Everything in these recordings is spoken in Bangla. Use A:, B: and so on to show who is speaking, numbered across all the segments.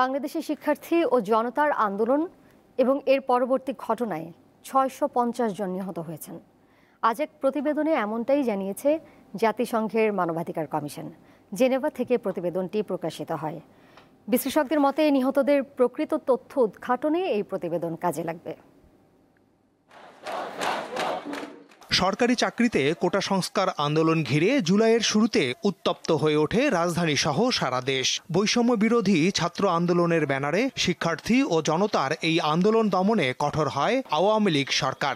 A: বাংলাদেশের শিক্ষার্থী ও জনতার আন্দোলন এবং এর পরবর্তী ঘটনায় ছয়শো জন নিহত হয়েছেন আজ এক প্রতিবেদনে এমনটাই জানিয়েছে জাতিসংঘের মানবাধিকার কমিশন জেনেভা থেকে প্রতিবেদনটি প্রকাশিত হয় বিশ্লেষকদের মতে নিহতদের প্রকৃত তথ্য উদ্ঘাটনে এই প্রতিবেদন কাজে লাগবে
B: সরকারি চাকরিতে কোটা সংস্কার আন্দোলন ঘিরে জুলাইয়ের শুরুতে উত্তপ্ত হয়ে ওঠে রাজধানী সহ সারা দেশ বৈষম্য বিরোধী ছাত্র আন্দোলনের ব্যানারে শিক্ষার্থী ও জনতার এই আন্দোলন দমনে কঠোর হয় আওয়ামী লীগ সরকার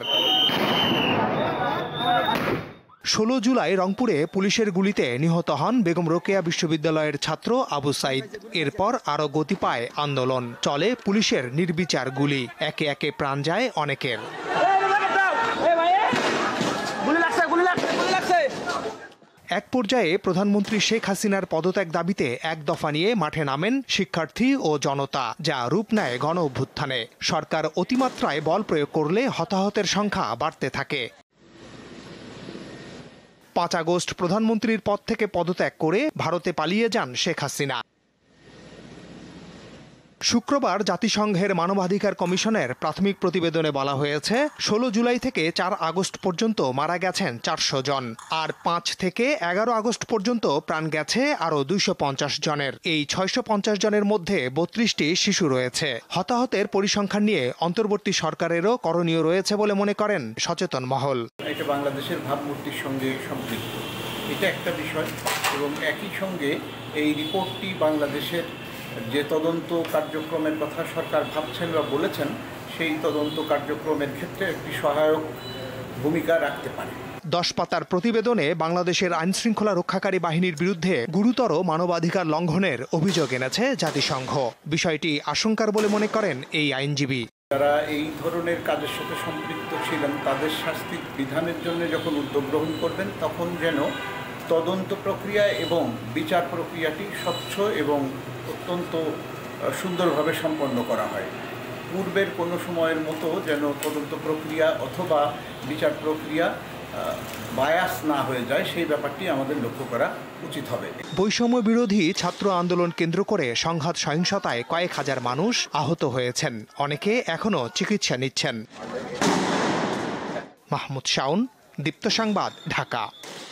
B: ষোলো জুলাই রংপুরে পুলিশের গুলিতে নিহত হন বেগম রোকেয়া বিশ্ববিদ্যালয়ের ছাত্র আবু সাইদ এরপর আরও গতি পায় আন্দোলন চলে পুলিশের নির্বিচার গুলি একে একে প্রাণ যায় অনেকের এক পর্যায়ে প্রধানমন্ত্রী শেখ হাসিনার পদত্যাগ দাবিতে এক দফা নিয়ে মাঠে নামেন শিক্ষার্থী ও জনতা যা রূপ নেয় গণ অভ্যুত্থানে সরকার অতিমাত্রায় বল প্রয়োগ করলে হতাহতের সংখ্যা বাড়তে থাকে পাঁচ আগস্ট প্রধানমন্ত্রীর পদ থেকে পদত্যাগ করে ভারতে পালিয়ে যান শেখ হাসিনা শুক্রবার জাতিসংঘের মানবাধিকার কমিশনের প্রাথমিক প্রতিবেদনে বলা হয়েছে ষোলো জুলাই থেকে চার আগস্ট পর্যন্ত মারা গেছেন চারশো জন আর পাঁচ থেকে এগারো আগস্ট পর্যন্ত প্রাণ গেছে আরও দুইশো পঞ্চাশ জনের এই ছয়শো পঞ্চাশ জনের মধ্যে বত্রিশটি শিশু রয়েছে হতাহতের পরিসংখ্যান নিয়ে অন্তর্বর্তী সরকারেরও করণীয় রয়েছে বলে মনে করেন সচেতন মহল
C: এটা বাংলাদেশের ভাবমূর্তির সঙ্গে সম্পৃক্ত এটা একটা বিষয় এবং একই সঙ্গে এই রিপোর্টটি বাংলাদেশের যে তদন্ত কার্যক্রমের কথা সরকার ভাবছেন বা বলেছেন সেই তদন্ত কার্যক্রমের ক্ষেত্রে একটি সহায়ক ভূমিকা রাখতে পারে
B: দশ পাতার প্রতিবেদনে বাংলাদেশের আইনশৃঙ্খলা রক্ষাকারী বাহিনীর বিরুদ্ধে গুরুতর মানবাধিকার লঙ্ঘনের অভিযোগ এনেছে জাতিসংঘ বিষয়টি আশঙ্কার বলে মনে করেন এই আইনজীবী
C: যারা এই ধরনের কাজের সাথে সম্পৃক্ত ছিলেন তাদের শাস্তি বিধানের জন্য যখন উদ্যোগ গ্রহণ করবেন তখন যেন তদন্ত প্রক্রিয়া এবং বিচার প্রক্রিয়াটি স্বচ্ছ এবং অত্যন্ত সুন্দরভাবে সম্পন্ন করা হয় পূর্বের কোনো সময়ের মতো যেন তদন্ত প্রক্রিয়া অথবা বিচার প্রক্রিয়া বায়াস না হয়ে যায় সেই ব্যাপারটি আমাদের লক্ষ্য করা উচিত হবে
B: বৈষম্য বিরোধী ছাত্র আন্দোলন কেন্দ্র করে সংঘাত সহিংসতায় কয়েক হাজার মানুষ আহত হয়েছেন অনেকে এখনও চিকিৎসা নিচ্ছেন মাহমুদ শাউন দীপ্ত সংবাদ ঢাকা